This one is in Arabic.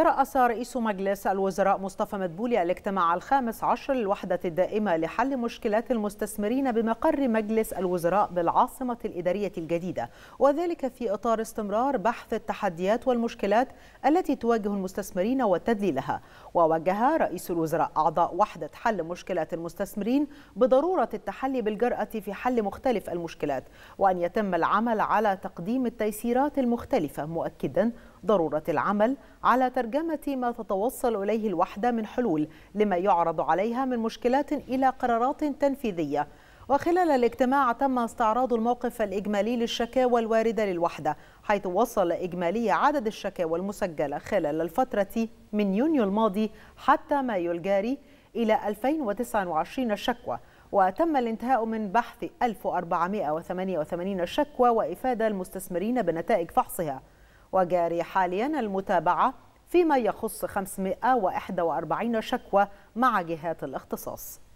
ترأس رئيس مجلس الوزراء مصطفى مدبولي الاجتماع الخامس عشر للوحدة الدائمة لحل مشكلات المستثمرين بمقر مجلس الوزراء بالعاصمة الإدارية الجديدة وذلك في إطار استمرار بحث التحديات والمشكلات التي تواجه المستثمرين وتذليلها ووجه رئيس الوزراء أعضاء وحدة حل مشكلات المستثمرين بضرورة التحلي بالجرأة في حل مختلف المشكلات وأن يتم العمل على تقديم التيسيرات المختلفة مؤكدا ضرورة العمل على ترجمة لترجمة ما تتوصل إليه الوحدة من حلول لما يعرض عليها من مشكلات إلى قرارات تنفيذية وخلال الاجتماع تم استعراض الموقف الإجمالي للشكاوى الواردة للوحدة حيث وصل إجمالي عدد الشكاوى المسجلة خلال الفترة من يونيو الماضي حتى مايو الجاري إلى 2029 شكوى وتم الانتهاء من بحث 1488 شكوى وإفادة المستثمرين بنتائج فحصها وجاري حاليا المتابعة فيما يخص 541 شكوى مع جهات الاختصاص